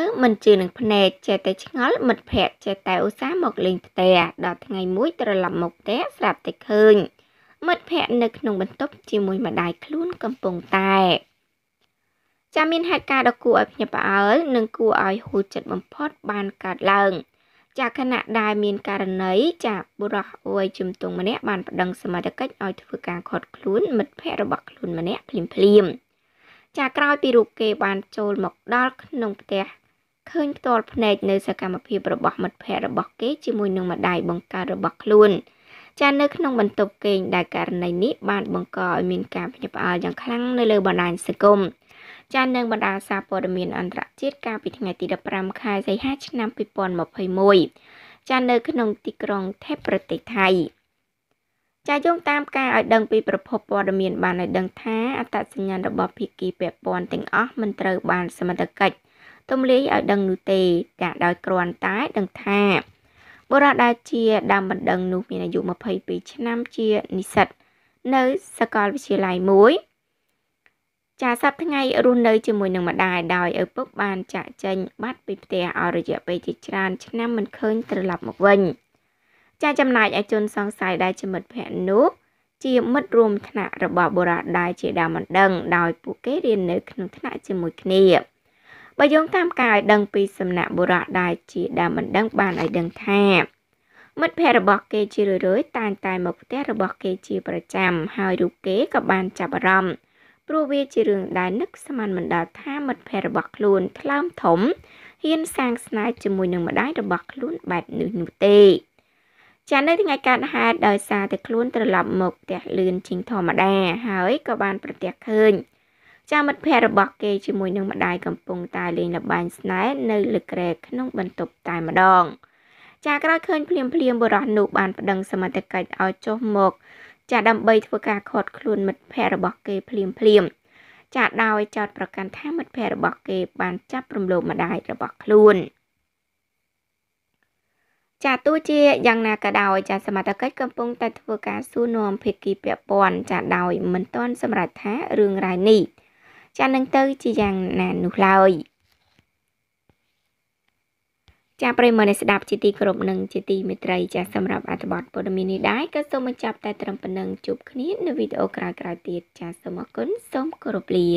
ទៅមិនជឿនឹងភ្នែកចេះតែឆ្ងល់មិត្តភ័ក្តិចេះតែឧស្សាហ៍មកលេងផ្ទះដល់ថ្ងៃមួយត្រឡប់មកផ្ទះស្រាប់តែឃើញមិត្តភ័ក្តិនៅក្នុង បន្ទប់ជាមួយម្ដាយខ្លួនកំពុងតែ ចាំមានហេតុការណ៍ដ៏គួរឲ្យភ្ញាក់ផ្អើល និង គួរឲ្យហួចចិត្តបំផុត បានកើតឡើង ចាខណៈដែលមានករណីចាបុរសអួយជំទង់ម្នាក់បានប្តឹងសមត្ថកិច្ចឲ្យធ្វើការខាត់ខ្លួនមិត្តភ័ក្តិរបស់ខ្លួនម្នាក់ភ្លាមភ្លាមចាក្រោយពីរូបគេបាន ចូលមកដល់ក្នុងផ្ទះឃើញផ្ទាល់ភ្នែកនៅសកម្មភាពរបស់មិត្តភ័ក្តិរបស់គេជាមួយនឹងម្ដាយបង្កើតរបស់ខ្លួនចានៅក្នុងបន្ទប់គេងដែលករណីនេះបានបង្កឲ្យមានការភ្ញាក់ផ្អើលយ៉ាងខ្លាំងនៅលើបណ្ដាញសង្គមចានឹងបណ្ដាសារព័ត៌មានអន្តរជាតិកាលពីថ្ងៃទី15ខែសីហាឆ្នាំ2021ចានៅ ក្នុងទីក្រុងថេបប្រទេសថៃចាយោងតាមការឲ្យដឹងពីប្រភពព័ត៌មានបានឲ្យដឹងថាអត្តសញ្ញាណរបស់ភាគីពាក់ព័ន្ធទាំងអស់មិនត្រូវបានសមត្ថកិច្ចទំលាយឲ្យដឹងនោះទេចាដោយគ្រាន់តែដឹងថាបុរសដែលជាដើមបណ្ដឹង នោះ មានអាយុ22ឆ្នាំជានិស្សិតនៅសាកលវិទ្យាល័យមួយចាសប្តាហ៍ថ្ងៃរស់នៅជាមួយនឹងម្ដាយដោយឪពុកបានចាក់ចេញ បាត់ពីផ្ទះអស់រយៈពេលជាច្រើនឆ្នាំមិនឃើញត្រឡប់មកវិញ ចាចំណាយឯជនសង្ស័យដែលជាមិត្តភ័ក្តិនោះ ជាមិត្តរួម ថ្នាក់របស់បុរសដែលជាដើមបណ្ដឹងដោយពួកគេរៀននៅក្នុងថ្នាក់ជាមួយគ្នាបើយើងតាមការឲ្យដឹងពីសំណាក់បុរសដែលជាដើមមិនដឹងបានឲ្យដឹងថា មិត្តភ័ក្តិរបស់គេជារឿយៗតែងតែមកផ្ទះរបស់គេជាប្រចាំហើយរូបគេក៏បានចាប់អារម្មណ៍ព្រោះវាជារឿងដែលនឹកស្មានមិនដល់ថាមិត្តភ័ក្តិរបស់ខ្លួនថ្លើមធំហ៊ានសាងស្នេហ៍ជាមួយនឹងម្ដាយរបស់ខ្លួនបែបនេះនោះទេចានៅថ្ងៃកើតហេតុដោយសារតែខ្លួនត្រឡប់មកផ្ទះលឿនជាងធម្មតាហើយក៏បាន ប្រទះឃើញចាមិត្តភ័ក្តិរបស់គេជាមួយនឹងម្ដាយកំពុងតែលេងល្បែងស្នេហ៍នៅលើក្រែក្នុងបន្ទប់តែម្ដងចាក្រោយឃើញភ្លាមភ្លាមបរោះនោះបានប្តឹងសមត្ថកិច្ចឲ្យចុះមកចា ដើម្បីធ្វើការខាត់ខ្លួនមិត្តភ័ក្តិរបស់គេភ្លាមភ្លាមចាដោយចោតប្រកាន់ថាមិត្តភ័ក្តិរបស់គេ បានចាប់រំលោភម្ដាយរបស់ខ្លួនចាទោះជាយ៉ាងណាក៏ដោយចាសមត្ថកិច្ចកំពុង តែ ធ្វើការសួរនាំភាគីពាក់ព័ន្ធចាដោយមិនទាន់សម្រេចថារឿងរ៉ាវនេះចានឹងទៅ ជាយ៉ាងណានោះឡើយចាប្រិយមិត្តអ្នកស្ដាប់ជាទីគោរពនិងជាទីមេត្រីចាសម្រាប់អត្ថបទព័ត៌មាននេះដែរក៏សូមបញ្ចប់តែ ត្រឹមប៉ុណ្ណឹងជួបគ្នានៅវីដេអូក្រោយៗទៀតចាសូមអរគុណសូមគោរពលា